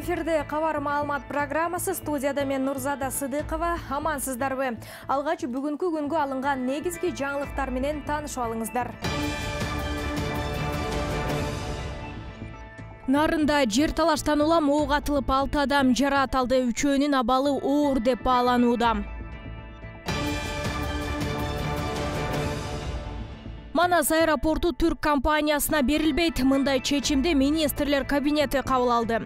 эфирде кабар маалымат программасы студияда мен нурзада сыдыкова амансыздарбы алгач бүгүнкү күнгө алынган негизги жаңылыктар менен таанышып алыңыздар нарында жер талаштан улам ок атылып алты адам жараат алды үчөөнүн абалы оор деп бааланууда манас аэропорту түрк компаниясына берилбейт мындай чечимди министрлер кабинети кабыл алды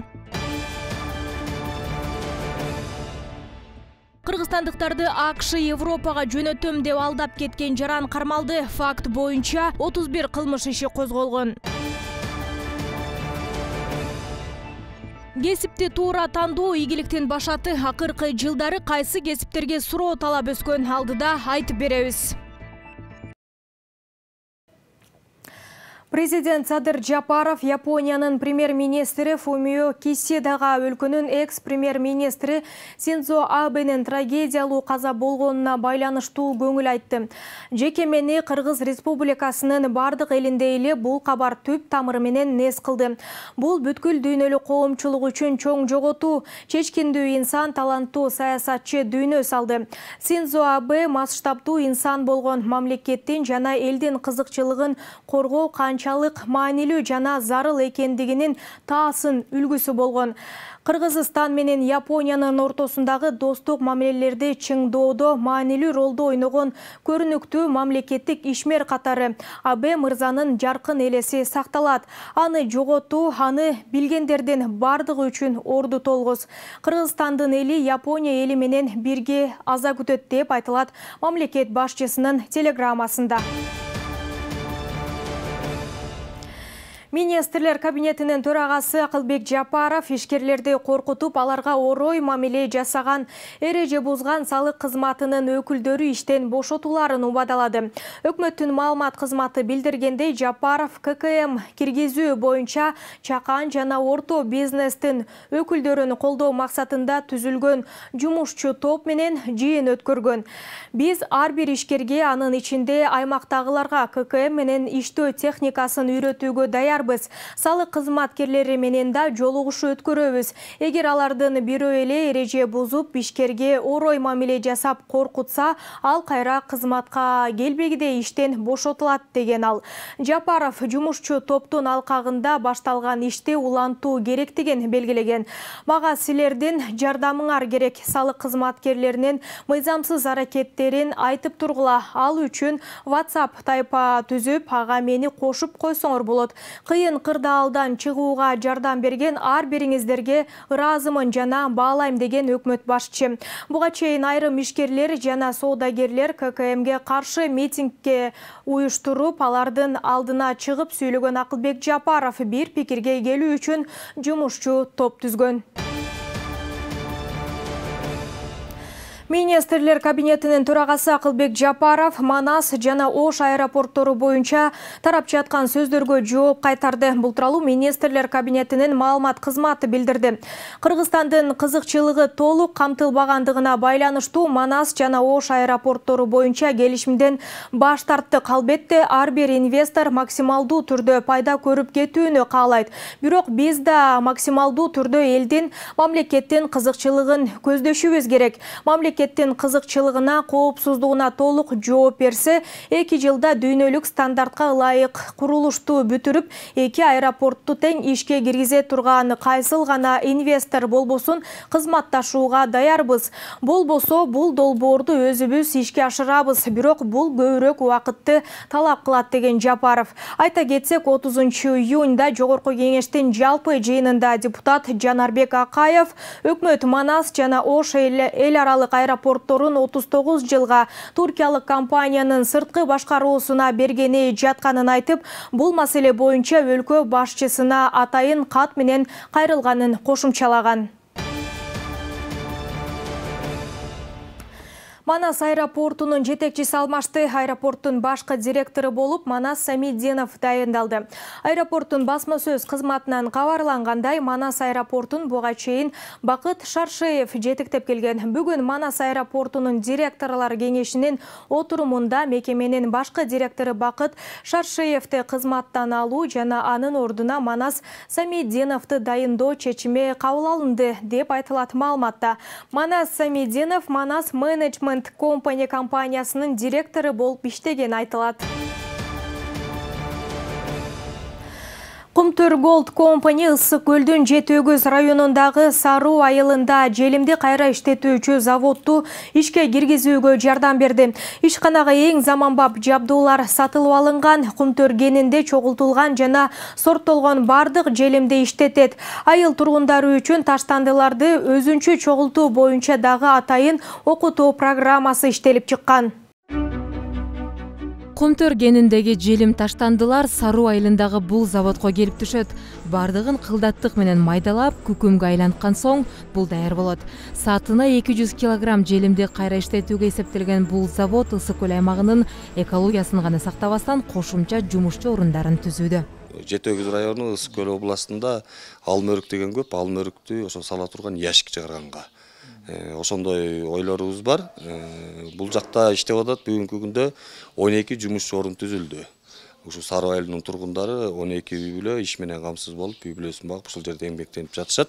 кыргызстандыктарды акш европага жөнөтөм деп алдап кеткен жаран кармалды факт боюнча отуз бир кылмыш иши козголгон кесипти туура тандоо ийгиликтин башаты акыркы жылдары кайсы кесиптерге суроо талап өскөн алдыда айтып беребиз президент садыр жапаров япониянын премьер министри фумио кисидага өлкөнүн экс премьер министри синзо абенин трагедиялуу каза болгонуна байланыштуу көңүл айтты жеке мени кыргыз республикасынын бардык элинде эле бул кабар түп тамыры менен нес кылды бул бүткүл дүйнөлүк коомчулук үчүн чоң жоготуу чечкиндүү инсан таланттуу саясатчы дүйнө салды синзо абе масштабдуу инсан болгон мамлекеттин жана элдин кызыкчылыгын коргоо канча канчалык маанилүү жана зарыл экендигинин таасын үлгүсү болгон кыргызстан менен япониянын ортосундагы достук мамилелерди чыңдоодо маанилүү ролду ойногон көрүнүктүү мамлекеттик ишмер катары абе мырзанын жаркын элеси сакталат аны жоготуу аны билгендердин баардыгы үчүн орду толгус кыргызстандын эли япония эли менен бирге аза күтөт деп айтылат мамлекет башчысынын телеграммасында министрлер кабинетинин төрагасы акылбек жапаров ишкерлерди коркутуп аларга орой мамиле жасаган эреже бузган салык кызматынын өкүлдөрү иштен бошотуларын убадалады өкмөттүн маалымат кызматы билдиргендей жапаров ккм киргизүү боюнча чакан жана орто бизнестин өкүлдөрүн колдоо максатында түзүлгөн жумушчу топ менен жыйын өткөргөн биз ар бир ишкерге анын ичинде аймактагыларга ккм менен иштөө техникасын үйрөтүүгө даяр салык кызматкерлери менен да жолугушуу өткөрөбүз эгер алардын бирөө эле эреже бузуп ишкерге орой мамиле жасап коркутса ал кайра кызматка келбегидей иштен бошотулат деген ал жапаров жумушчу топтун алкагында башталган ишти улантуу керектигин белгилеген мага силердин жардамыңар керек салык кызматкерлеринин мыйзамсыз аракеттерин айтып тургула ал үчүн ватсап тайпа түзүп ага мени кошуп койсоңор болот қиын алдан чығуға жардам берген ар беріңіздерге ұразымын жана баалайм деген өкмөт башчы Бұға чейін айры мишкерлер жана ккм ккмге қаршы митингке уюштуруп алардын алдына чығып сүйлөгөн ақылбек жапаров бір пекерге келу үшін жумушчу топ түзгөн министрлер кабинетинин төрагасы акылбек жапаров манас жана ош аэропорттору боюнча тарап жаткан сөздөргө жооп кайтарды бул тууралуу министрлер кабинетинин маалымат кызматы билдирди кыргызстандын кызыкчылыгы толук камтылбагандыгына байланыштуу манас жана ош аэропорттору боюнча келишимден баш тарттык албетте ар бир инвестор максималдуу түрдө пайда көрүп кетүүнү каалайт бирок биз да максималдуу түрдө элдин мамлекеттин кызыкчылыгын көздөшүбүз керек мамлекет мамлекеттин кызыкчылыгына коопсуздугуна толук жооп берсе эки жылда дүйнөлүк стандартка ылайык курулушту бүтүрүп эки аэропортту тең ишке киргизе турган кайсыл гана инвестор болбосун кызматташууга даярбыз болбосо бул долбоорду өзүбүз ишке ашырабыз бирок бул көбүрөөк убакытты талап кылат деген жапаров айта кетсек отузунчу июнда жогорку кеңештин жалпы жыйынында депутат жанарбек акаев өкмөт манас жана ош эл аралык аэропортторун отуз тогуз жылга туркиялык компаниянын сырткы башкаруусуна бергени жатканын айтып бул маселе боюнча өлкө башчысына атайын кат менен кайрылганын кошумчалаган манас аэропортунун жетекчиси алмашты аэропорттун башкы директору болуп манас самидинов дайындалды аэропорттун басма сөз кызматынан кабарлангандай манас аэропортун буга чейин бакыт шаршеев жетектеп келген бүгүн манас аэропортунун директорлор кеңешинин отурумунда мекеменин башкы директору бакыт шаршеевди кызматтан алуу жана анын ордуна манас самидиновду дайындоо чечими кабыл алынды деп айтылат маалыматта манас самидинов манас менеджмент Компания компаниясының директоры болып іштеген айтылады. кумтөр голд компани ысык көлдүн жети өгүз районундагы саруу айылында желимди кайра иштетүүчү заводду ишке киргизүүгө жардам берди ишканага эң заманбап жабдуулар сатылып алынган кумтөр кенинде чогултулган жана сортолгон бардык желимди иштетет айыл тургундары үчүн таштандыларды өзүнчө чогултуу боюнча дагы атайын окутуу программасы иштелип чыккан кум желім желим таштандылар сару айлындағы бұл заводко келіп түшет. Бардығын қылдаттық менен майдалап күкүмгө айланткан соң бұл даяр болот Сатына 200 жүз килограмм желимди кайра иштетүүгө эсептелген завод ұсы көл аймагынын экологиясын гана сақтавастан кошумча жумушчу орындарын түзүүдө жети өгүз району ысык көл областында деген көп алма өрүктү ошо сала ящик Э, ошондой ойлорубуз бар э, бул жакта иштеп атат бүгүнкү күндө он эки жумуш орун түзүлдү ушул сары айылынын тургундары он эки үй бүлө иш менен камсыз болуп үй бүлөсүн багып ушул жерде эмгектенип жатышат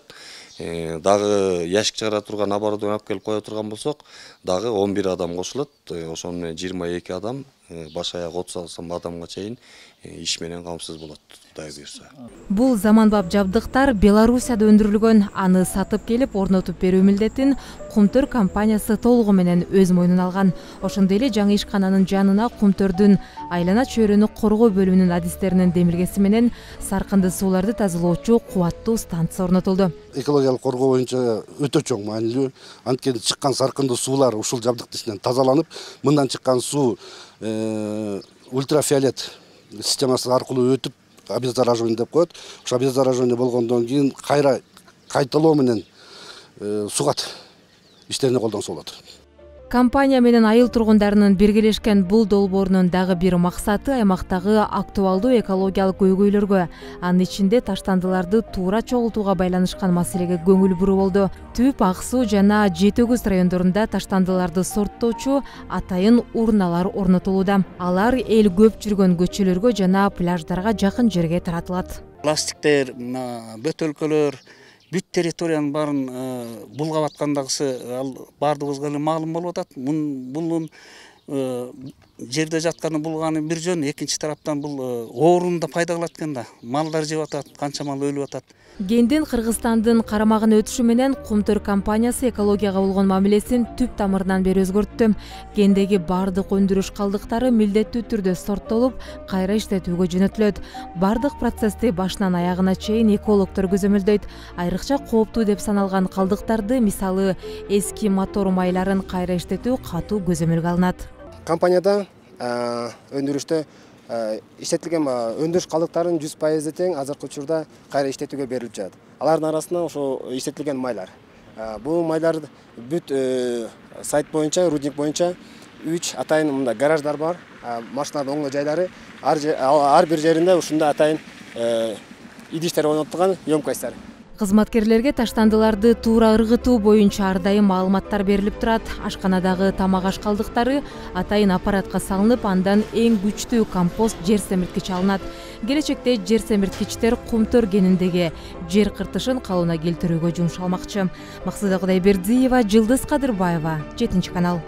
э, дагы ящик чыгара турган оборудование алып келип кое турган болсок дагы он бир адам кошулат ошону менен жыйырма эки адам Э, баш аягы отуз алтысом адамга чейин э, иш менен камсыз болот кудай буюрса бул заманбап жабдыктар белоруссияда өндүрүлгөн аны сатып келип орнотуп берүү милдетин кумтөр компаниясы толугу менен өз мойнуна алган ошондой эле жаңы ишкананын жанына кумтөрдүн айлана чөйрөнү коргоо бөлүмүнүн адистеринин демилгеси менен саркынды сууларды тазалоочу кубаттуу станция орнотулду экологиялык коргоо боюнча өтө чоң маанилүү анткени чыккан саркынды суулар ушул жабдыктын ичинен тазаланып мындан чыккан суу Э, ультрафиолет системасы арқылы өтіп обеззараживание деп коет ошо обеззараживание болгондон кийин кайра кайталоо менен э, сугат иштерине колдонсо болот компания менен айыл тургундарынын биргелешкен бул долбоорунун дагы бир максаты аймактагы актуалдуу экологиялык көйгөйлөргө анын ичинде таштандыларды туура чогултууга байланышкан маселеге көңүл буруу болду түп ак суу жана жети өгөз райондорунда таштандыларды сорттоочу атайын урналар орнотулууда алар эл көп жүргөн көчөлөргө жана пляждарга жакын жерге таратылат пластиктер мына бөтөлкөлөр бүт территорияның барын э, бұлғап аткандагысы ал баардыгыбызга эле маалым болуп атат жерде жатканы булганы бир жөн экинчи тараптан бул э, ооруну да пайда кылат экен да малдар жеп атат канча мал өлүп атат кендин кыргызстандын карамагына өтүшү менен кумтөр компаниясы экологияга болгон мамилесин түп тамырынан бери өзгөрттү кендеги баардык өндүрүш калдыктары милдеттүү түрдө сортолуп кайра иштетүүгө жөнөтүлөт баардык процессти башынан аягына чейин экологдор көзөмөлдөйт айрыкча кооптуу деп саналган калдыктарды мисалы эски мотор майларын кайра иштетүү катуу көзөмөлгө алынат компанияда өндірішті иштетилген өндүрүш калдыктарын жүз пайызы тең азыркы учурда кайра иштетүүгө берилип жатат алардын арасында ошол иштетилген майлар Бұл майлар бүт э, сайт боюнча рудник боюнча үч атайын мындай гараждар бар машинады оңдоо жайлары ар бир жеринде ушундай атайын э, идиштер орнотулган емкостор кызматкерлерге таштандыларды туура ыргытуу боюнча ар дайым маалыматтар берилип турат ашканадагы тамак аш калдыктары атайын аппаратка салынып андан эң күчтүү компост жер семирткич алынат келечекте жер семирткичтер кумтөр кениндеги жер кыртышын калыбына келтирүүгө жумшалмакчы максуда кудайбердиева жылдыз кадырбаева жетинчи канал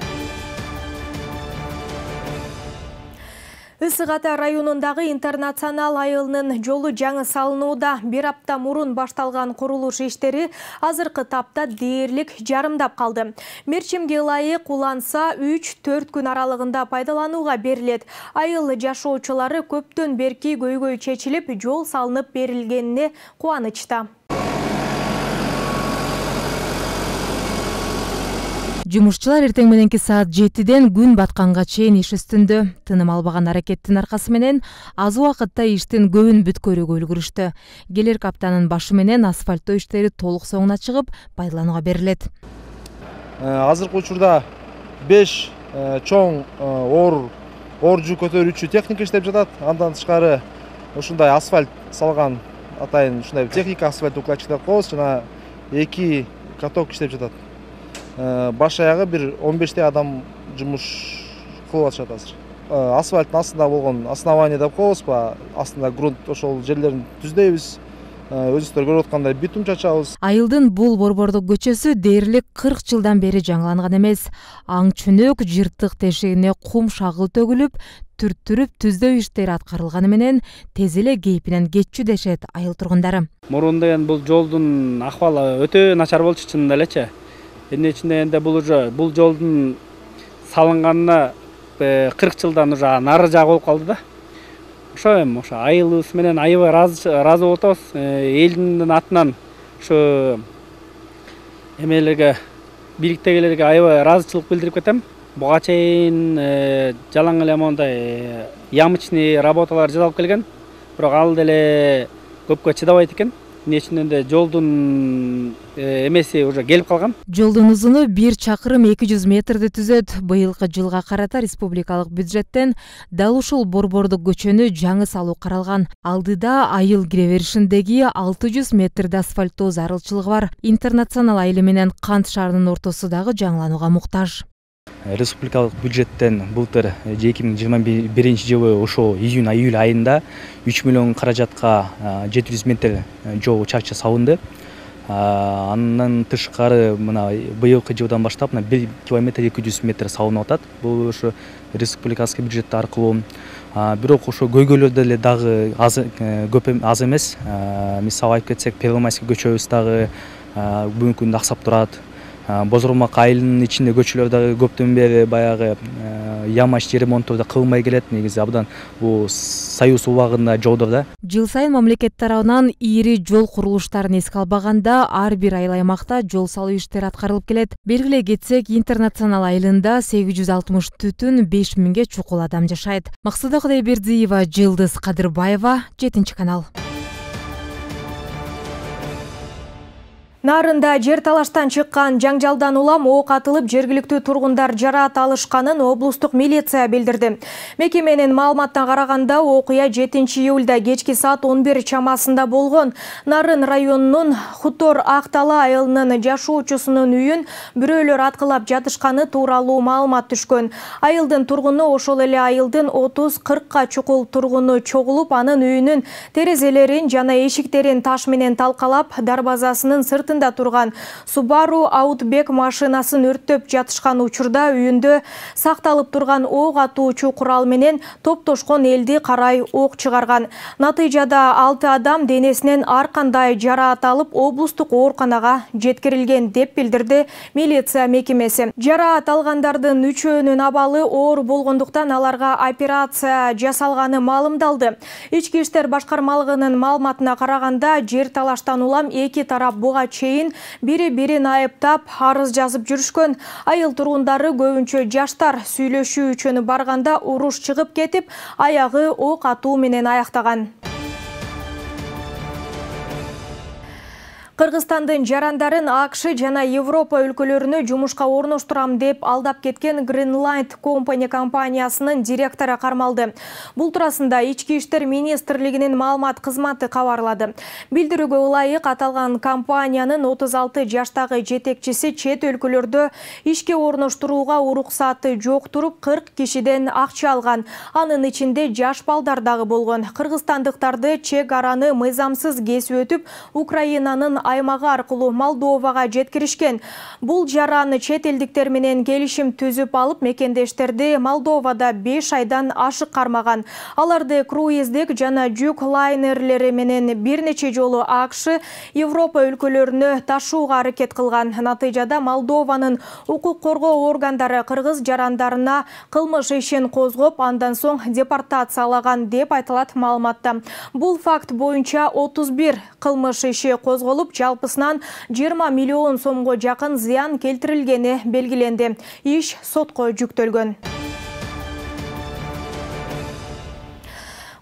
ысык ата районундагы интернационал айылынын жолу жаңы салынууда бир апта мурун башталган курулуш иштери азыркы тапта дээрлик жарымдап калды мерчимге ылайык уланса үч төрт күн аралыгында пайдаланууга берилет айыл жашоочулары көптөн берки көйгөй чечилип жол салынып берилгенине кубанычта жумушчулар эртең мененки саат жетиден күн батканга чейин иш үстүндө тыным албаган аракеттин аркасы менен аз убакытта иштин көбүн бүткөрүүгө үлгүрүштү келер каптанын башы менен асфальттоо иштери толук соңуна чыгып пайдаланууга берилет ә, азыркы учурда беш ә, чоң оор ә, оор жүк көтөрүүчү техника иштеп жатат андан тышкары ушундай асфальт салган атайын ушундай техника асфальт укладчик деп коебуз жана эки каток иштеп жатат Э, баш аягы бир 15-те адам жумуш кылып атышат азыр э, асфальттын астында болгон основание деп коебузбу ба астында грунт ошол жерлерин түздөйбүз э, өзүңүздөр көрүп аткандай битум чачабыз айылдын бул борбордук көчөсү дээрлик кырк жылдан бери жаңыланган эмес аң чүнөк жыртык тешигине кум шагыл төгүлүп түрттүрүп түздөө иштери аткарылганы менен тез эле кейпинен кетчү дешет айыл тургундары мурун деген бул жолдун акыбалы өтө начар болчу чынында элечи эне ішінде енді бул уже бул жолдун салынганына 40 э, жылдан уже нары жағы жагы болуп калды да ошо эми ошо айылыбыз менен аябай ыраазы болуп атабыз элдин атынан ошо эмелерге бийликтегилерге аябай ыраазычылык билдирип кетем буга чейин э, жалаң эле моундай э, ямочный работалар жасалып келген бирок ал деле көпкө чыдабайт экен нечинен де жолдун эмеси уже келип калган жолдун узуну бир чакырым эки жүз метрди түзөт быйылкы жылга карата республикалык бюджеттен дал ушул борбордук көчөнү жаңы салуу каралган алдыда айыл кире беришиндеги алты жүз метрди асфальттоо зарылчылыгы бар интернационал айылы менен кант шаарынын ортосу дагы жаңыланууга муктаж Э, республикалық бюджеттен былтыр эки миң жыйырма биринчи жылы ошо июнь июль айында үч миллион каражатка э, жети жүз метр э, жол чарча салынды андан тышкары мына быйылкы жылдан баштап мына бир километр эки жүз метр салынып атат бул ошо республиканский бюджет аркылуу бирок ошо көйгөйлөрдө деле дагы аз көп аз эмес мисалы айтып кетсек первомайский көчөбүз дагы бүгүнкү күндө аксап турат бозурмак айылынын ичинде көчөлөр дагы көптөн бери баягы э, яма иш ремонттор да кылынбай келет негизи абдан бул союз убагында жолдор да жыл сайын мамлекет тарабынан ийри жол курулуштарын эске албаганда ар бир айыл аймакта жол салуу иштери аткарылып келет белгилей кетсек интернационал айылында сегиз жүз алтымыш мінге беш миңге чукул адам жашайт максуда кудайбердиева жылдыз кадырбаева жетинчи канал нарында жер талаштан чыккан жаңжалдан улам ок атылып жергиликтүү тургундар жараат алышканын облустук милиция билдирди мекеменин маалыматына караганда окуя жетинчи июлда кечки саат он бир чамасында болгон нарын районунун хутор ак талаа айылынын жашоочусунун үйүн бирөөлөр аткылап жатышканы тууралуу маалымат түшкөн айылдын тургуну ошол эле айылдын отуз кыркка чукул тургуну чогулуп анын үйүнүн терезелерин жана эшиктерин таш менен талкалап дарбазасынын сырт сыртында турган субару аутбек машинасын өрттөп жатышкан учурда үйүндө сакталып турган ок атуучу курал менен топтошкон элди карай ок чыгарган натыйжада алты адам денесинен ар кандай жараат алып облустук ооруканага жеткирилген деп билдирди милиция мекемеси жараат алгандардын үчөөнүн абалы оор болгондуктан аларга операция жасалганы маалымдалды ички иштер башкармалыгынын маалыматына караганда жер талаштан улам эки тарап буга чейин бири бирин айыптап арыз жазып жүрүшкөн айыл тургундары көбүнчө жаштар сүйлөшүү үчөнү барганда уруш чыгып кетип аягы ок атуу менен аяктаган кыргызстандын жарандарын акш жана европа өлкөлөрүнө жумушка орноштурам деп алдап кеткен greenlight company компаниясынын директору кармалды бул туурасында ички иштер министрлигинин маалымат кызматы кабарлады билдирүүгө ылайык аталган компаниянын отуз алты жаштагы жетекчиси чет өлкөлөрдө ишке орноштурууга уруксаты жок туруп кырк кишиден акча алган анын ичинде жаш балдар дагы болгон кыргызстандыктарды чек араны мыйзамсыз кесип өтүп украинанын аймагы аркылуу молдовага жеткиришкен бул жараны чет элдиктер менен келишим түзүп алып мекендештерди молдовада беш айдан ашык кармаган аларды круиздик жана жүк лайнерлери менен бир нече жолу акш европа өлкөлөрүнө ташууга аракет кылган натыйжада молдованын укук коргоо органдары кыргыз жарандарына кылмыш ишин козгоп андан соң депортациялаган деп айтылат маалыматта бул факт боюнча отуз бир кылмыш иши козголуп жалпысынан жыйырма миллион сомго жакын зыян келтирилгени белгиленди иш сотко жүктөлгөн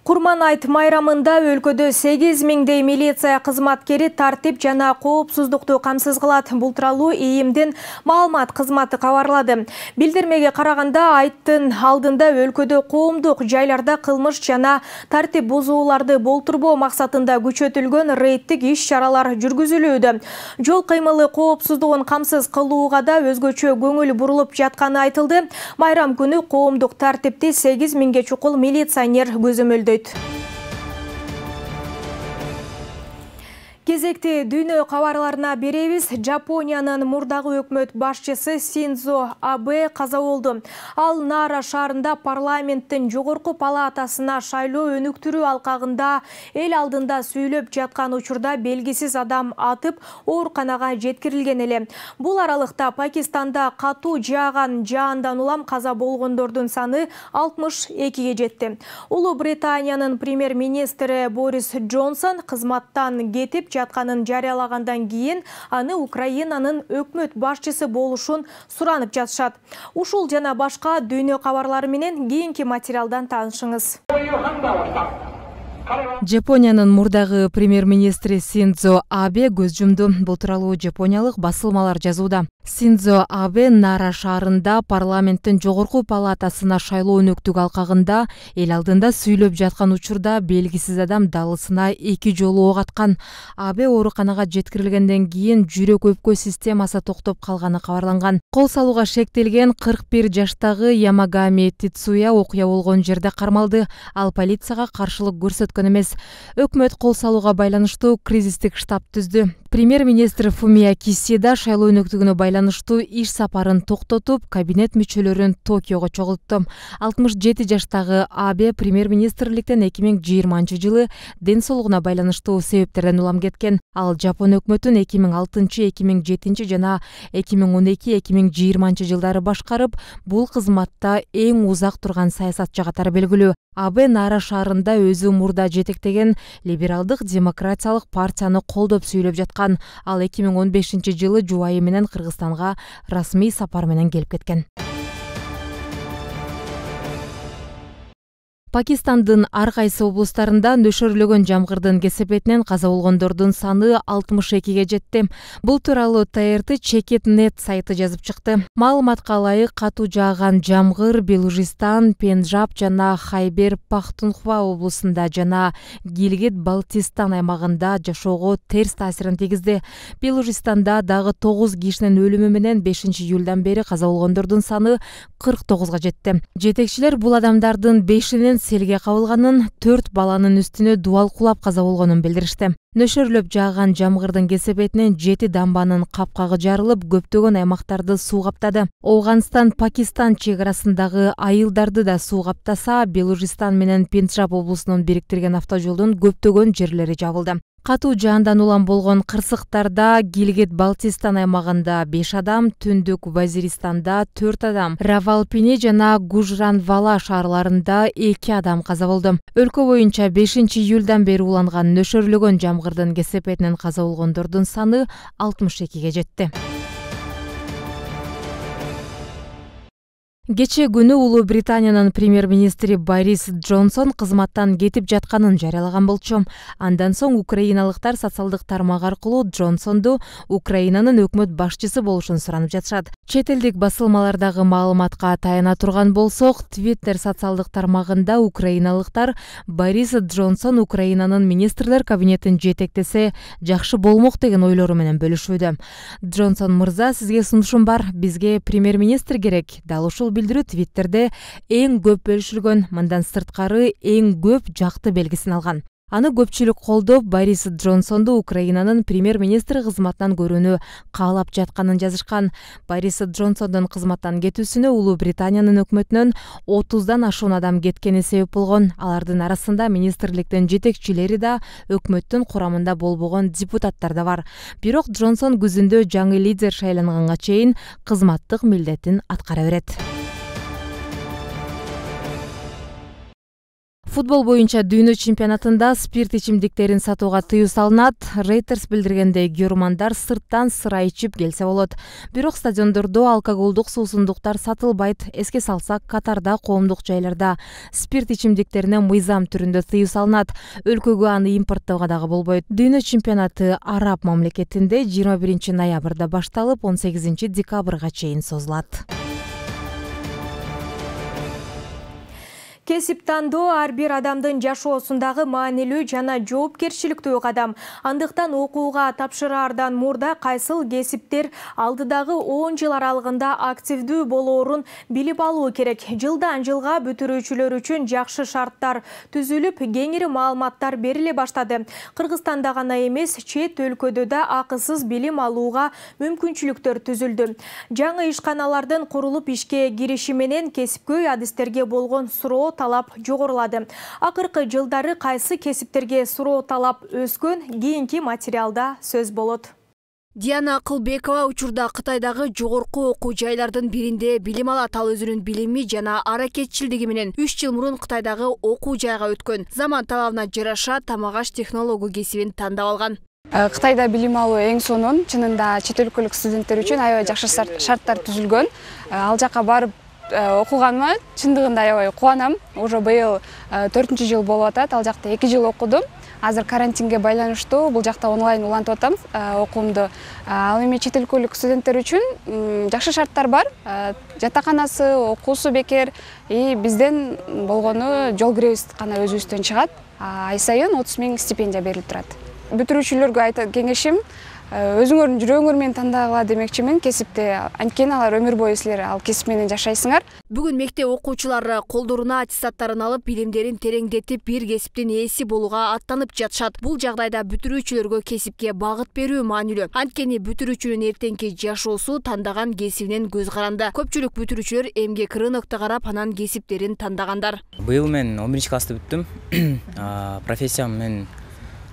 курман айт майрамында өлкөдө сегиз миңдей милиция кызматкери тартип жана коопсуздукту камсыз кылат бул тууралуу иимдин маалымат кызматы кабарлады билдирмеге караганда айттын алдында өлкөдө коомдук жайларда кылмыш жана тартип бузууларды болтурбоо максатында күчөтүлгөн рейддик иш чаралар жүргүзүлүүдө жол кыймылы коопсуздугун камсыз кылууга да өзгөчө көңүл бурулуп жатканы айтылды майрам күнү коомдук тартипти сегиз миңге чукул милиционер көзөмөлдөйт uit. кезекти дүйнө кабарларына беребиз жапониянын мурдагы өкмөт башчысы синзо абе каза болду ал нара шаарында парламенттин жогорку палатасына шайлоо өнүктүрүү алкагында эл алдында сүйлөп жаткан учурда белгисиз адам атып ооруканага жеткирилген эле бул аралыкта пакистанда катуу жааган жаандан улам каза болгондордун саны алтымыш экиге жетти улуу британиянын премьер министри борис джонсон кызматтан кетип жатқанын жариялағандан кейін аны Украинаның өкмөт башчысы болушын сұранып жатышат. Ушул жана башқа дүйнө кабарлары менен кийинки материалдан таанышыңыз. жапониянын мурдагы премьер министри синдзо абе көз жумду бул тууралуу жапониялык басылмалар жазууда синдзо абе нара шаарында парламенттин жогорку палатасына шайлоо өнөктүгү алкагында эл алдында сүйлөп жаткан учурда белгисиз адам далысына эки жолу ок аткан абе ооруканага жеткирилгенден кийин жүрөк өпкө системасы токтоп калганы кабарланган кол салууга шектелген кырк бир жаштагы ямагами тицуя окуя болгон жерде кармалды ал полицияга каршылык көрсөткөн эмес өкмөт кол салууга байланыштуу кризистик штаб түздү премьер министр фумия кисида шайлоо өнөктүгүнө байланыштуу иш сапарын токтотуп кабинет мүчөлөрүн Токиоға чогултту алтымыш жети жаштагы абе премьер министрликтен эки миң жыйырманчы жылы ден соолугуна байланыштуу себептерден улам кеткен ал жапон өкмөтүн 2006-2007 алтынчы эки миң жана эки миң он эки эки миң жыйырманчы жылдары башкарып бул кызматта эң узак тұрған саясатчы катары белгилүү абе нара шаарында өзү мурда жетектеген либералдык демократиялык партияны колдоп сүйлөп жаткан ал эки миң он бешинчи жылы жубайы менен кыргызстанга расмий сапар менен келип кеткен пакистандын ар кайсы облустарында нөшөрлөгөн жамгырдын кесепетинен каза болгондордун саны алтымыш экиге жетти бул тууралуу трт чекит нет сайты жазып чыкты маалыматка ылайык катуу жааган жамгыр белужистан пенджаб жана хайбер пахтунхва облусунда жана гилгит балтистан аймагында жашоого терс таасирин тийгизди белужистанда дагы тогуз кишинин өлүмү менен бешинчи июлдан бери каза болгондордун саны кырк тогузга жетти жетекчилер бул адамдардын бешинин селге кабылганын төрт баланын үстүнө дубал кулап каза болгонун билдиришти нөшөрлөп жааган жамгырдын кесепетинен жети дамбанын капкагы жарылып көптөгөн аймақтарды суу каптады ооганстан пакистан чек арасындагы айылдарды да суу каптаса белужистан менен пенджаб облусунун бириктирген автожолдун көптөгөн жерлери жабылды катуу жаандан улам болгон кырсыктарда гилгит балтистан аймагында беш адам түндүк вазиристанда төрт адам равалпини жана гужран вала шаарларында эки адам каза болду өлкө боюнча бешинчи июлдан бери уланган нөшөрлөгөн жамгырдын кесепетинен каза болгондордун саны алтымыш экиге жетти кече күнү Британияның премьер министри борис джонсон қызматтан кетип жатқанын жарыялаган болчу андан соң украиналықтар социалдык тармак аркылуу джонсонду украинанын өкмөт башчысы болушун суранып жатышат чет элдик басылмалардагы маалыматка таяна турган болсок твиттер социалдык тармагында украиналыктар борис джонсон украинанын министрлер кабинетін жетектесе жакшы болмок деген ойлору менен бөлүшүүдө джонсон мырза сизге сунушум бар бизге премьер министр керек дал билдирүү твиттерде эң көп бөлүшүлгөн мындан сырткары эң көп жакты белгисин алган аны көпчүлүк колдоп борис джонсонду украинанын премьер министри кызматынан көрүүнү каалап жатканын жазышкан борис джонсондун кызматтан кетүүсүнө улуу британиянын өкмөтүнөн отуздан ашуун адам кеткени себеп болгон алардын арасында министрликтин жетекчилери да өкмөттүн курамында болбогон депутаттар да бар бирок джонсон күзүндө жаңы лидер шайланганга чейин кызматтык милдетин аткара берет футбол боюнча дүйнө чемпионатында спирт ичимдиктерин сатууга тыюу салынат рейтерс билдиргендей күйөрмандар сырттан сыра ичип келсе болот бирок стадиондордо алкоголдук суусундуктар сатылбайт эске салсак катарда коомдук жайларда спирт ичимдиктерине мыйзам түрүндө тыюу салынат өлкөгө аны импорттоого дагы болбойт дүйнө чемпионаты араб мамлекетинде жыйырма биринчи ноябрда башталып он сегизинчи декабрга чейин созулат кесип тандоо ар бир адамдын жашоосундагы маанилүү жана жоопкерчиликтүү кадам андыктан окууга тапшыраардан мурда кайсыл кесиптер алдыдагы он жыл аралыгында активдүү болоорун билип алуу керек жылдан жылга бүтүрүүчүлөр үчүн жакшы шарттар түзүлүп кеңири маалыматтар бериле баштады кыргызстанда гана эмес чет өлкөдө да акысыз билим алууга мүмкүнчүлүктөр түзүлдү жаңы ишканалардын курулуп ишке кириши менен кесипкөй адистерге болгон суроо талап жогорулады акыркы жылдары кайсы кесиптерге суроо талап өскөн кийинки материалда сөз болот диана акылбекова учурда кытайдагы жогорку окуу жайлардын биринде билим алат ал өзүнүн билими жана аракетчилдиги менен үч жыл мурун кытайдагы окуу жайга өткөн заман талабына жараша тамак аш технологу кесибин тандап алган э, кытайда билим алуу эң сонун чынында чет өлкөлүк студенттер үчүн аябай жакшы шарттар түзүлгөн э, ал жака барып Э, окуганыма чындыгында аябай кубанам уже быйыл э, төртүнчү жыл болуп атат ал жакта эки жыл окудум азыр карантинге байланыштуу бул жакта онлайн улантып атам э, окуумду ал эми чет өлкөлүк студенттер үчүн жакшы шарттар бар жатаканасы окуусу бекер и бизден болгону жол киребиз гана өзүбүздөн чыгат ай сайын отуз миң стипендия берилип турат бүтүрүүчүлөргө айта кеңешим Э, өзүңөрдүн жүрөгүңөр менен тандагыла демекчимин кесипти анткени алар өмүр бою силер ал кесип менен жашайсыңар бүгүн мектеп окуучулары колдоруна аттестаттарын алып билимдерин тереңдетип бир кесиптин ээси болууга аттанып жатышат бул жагдайда бүтүрүүчүлөргө кесипке багыт берүү маанилүү анткени бүтүрүүчүнүн эртеңки жашоосу тандаган кесибинен көз каранды көпчүлүк бүтүрүүчүлөр эмгек рынокту карап анан кесиптерин тандагандар быйыл мен он биринчи классты бүттүм профессиям мен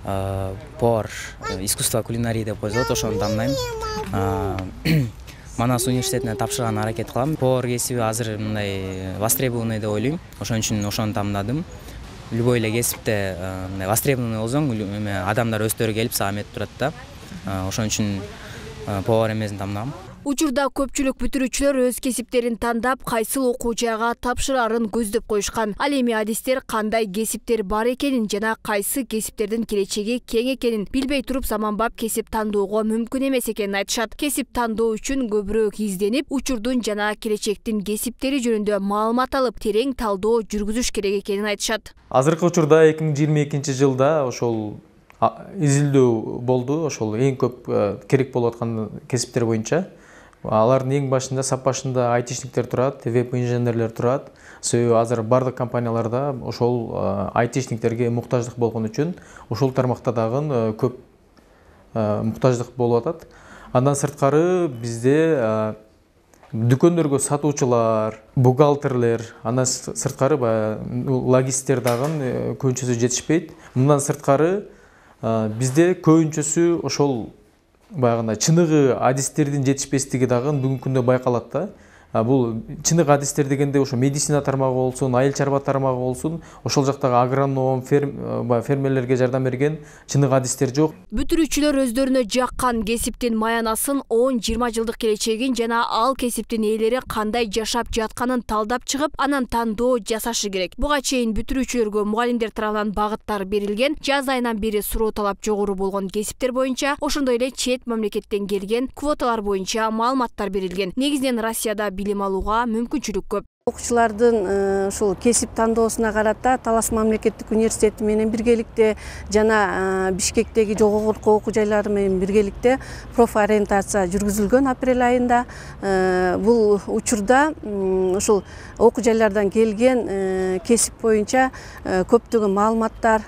повар э, искусство кулинарии деп койсо болот ошону тандайм манас университетине тапшырганы аракет кылам повар кесиби азыр мындай э, востребованный деп ойлойм ошон үчүн ошону тандадым любой эле кесипте э, мындай востребованный болсоң эме адамдар өздөрү келип сага эметип турат да ошон үчүн повар эмесин тандагам учурда көпчүлүк бүтүрүүчүлөр өз кесиптерин тандап кайсыл окуу жайга тапшырарын көздөп коюшкан ал эми адистер кандай кесиптер бар экенин жана кайсы кесиптердин келечеги кең экенин билбей туруп заманбап кесип тандоого мүмкүн эмес экенин айтышат кесип тандоо үчүн көбүрөөк изденип учурдун жана келечектин кесиптери жөнүндө маалымат алып терең талдоо жүргүзүш керек экенин айтышат азыркы учурда 2022 жылда ошол изилдөө болду ошол эң көп э, керек болуп аткан кесиптер боюнча алардың ең башында сап башында айтишниктер тұрады веб инженерлер тұрады себебі азыр барлық компанияларда ошол э, айтишниктерге муктаждык болгон үчүн ушул тармакта дагы э, көп э, муктаждык болуп атат андан сырткары бизде дүкөндөргө сатуучулар бухгалтерлер андан сырткары баягы логисттер дагы көбүнчөсү жетишпейт мындан сырткары бизде көбүнчөсү ошол баягындай чыныгы адистердин жетишпестиги дагы бүгүнкү күндө байкалат да бұл чындык адистер дегенде ошо медицина тармагы болсун айыл чарба тармагы болсун ошол жактагы агроном э, баягы фермерлерге жардам берген чындык адистер жок бүтүрүүчүлөр өздөрүнө жаккан кесиптин маянасын он жыйырма жылдык келечегин жана ал кесиптин ээлери кандай жашап жатканын талдап чыгып анан тандоо жасашы керек буга чейин бүтүрүүчүлөргө мугалимдер тарабынан багыттар берилген жаз айынан бери суроо талап жогору болгон кесиптер боюнча ошондой эле чет мамлекеттен келген квоталар боюнча маалыматтар берилген негизинен россияда білім алуға мүмкіншілік көп окуучулардын ушул э, кесип тандоосуна карата талас мамлекеттик университети менен биргеликте жана э, бишкектеги жогорку окуу жайлары менен биргеликте профориентация жүргүзүлгөн апрель айында э, бул учурда ушул окуу жайлардан келген кесип боюнча көптөгөн маалыматтар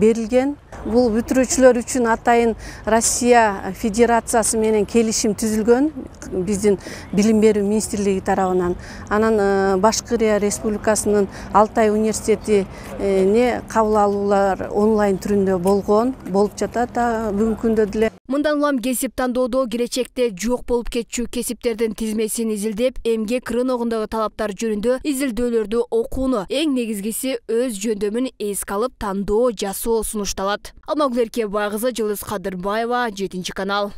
берилген бул бүтүрүүчүлөр үчүн атайын россия федерациясы менен келишим түзүлгөн биздин билим берүү министрлиги тарабынан анан Башқырия республикасынын алтай университеті не алуулар онлайн түрүндө болгон болып жатат бүгүнкү діле. Мұндан мындан улам кесип тандоодо келечекте болып кетчу кетчү тізмесін тизмесин изилдеп эмгек оғындағы талаптар жөнүндө изилдөөлөрдү окууну эң негизгиси өз жөндөмүн эске алып тандоо жасоо сунушталат алмагүл эркебай кызы жылдыз кадырбаева жетинчи канал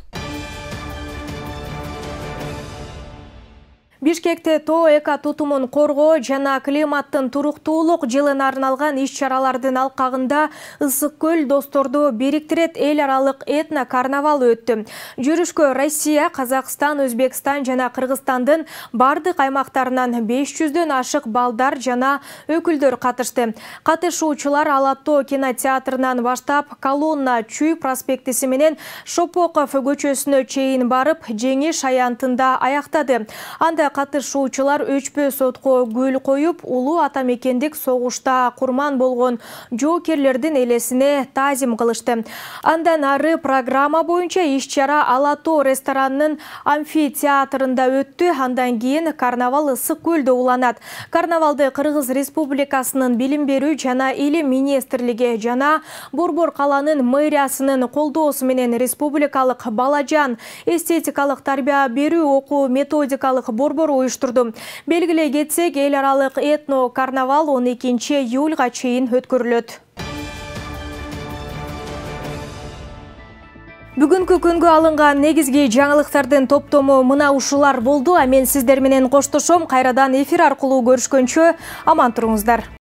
бишкекте тоо эко тутумун коргоо жана климаттын туруктуулук жылына арналган иш чаралардын алкагында ысык көл досторду бириктирет эл аралык этно карнавалы өттү жүрүшкө россия казакстан өзбекстан жана кыргызстандын бардык аймактарынан беш жүздөн ашык балдар жана өкүлдөр катышты катышуучулар ала тоо кинотеатрынан баштап колонна чүй проспектиси менен шопоков көчөсүнө чейин барып жеңиш аянтында аяктады анда катышуучулар өчпө сотко гүл коюп улуу ата мекендик согушта курман болгон жоокерлердин элесине таазим кылышты андан ары программа боюнча иш чара ала тоо ресторанынын амфитеатрында өттү андан кийин карнавал ысык көлдө уланат карнавалды кыргыз республикасынын билим берүү жана илим министрлиги жана борбор калаанын мэриясынын колдоосу менен республикалык балажан эстетикалык тарбия берүү окуу методикалык борбор борбор уюштурду белгилей кетсек эл аралык этно карнавал 12 экинчи июльга чейин өткөрүлөт Бүгүнкү күнгө алынган негизги жаңылыктардын топтому мына ушулар болду а мен сиздер менен коштошом кайрадан эфир аркылуу көрүшкөнчө аман туруңуздар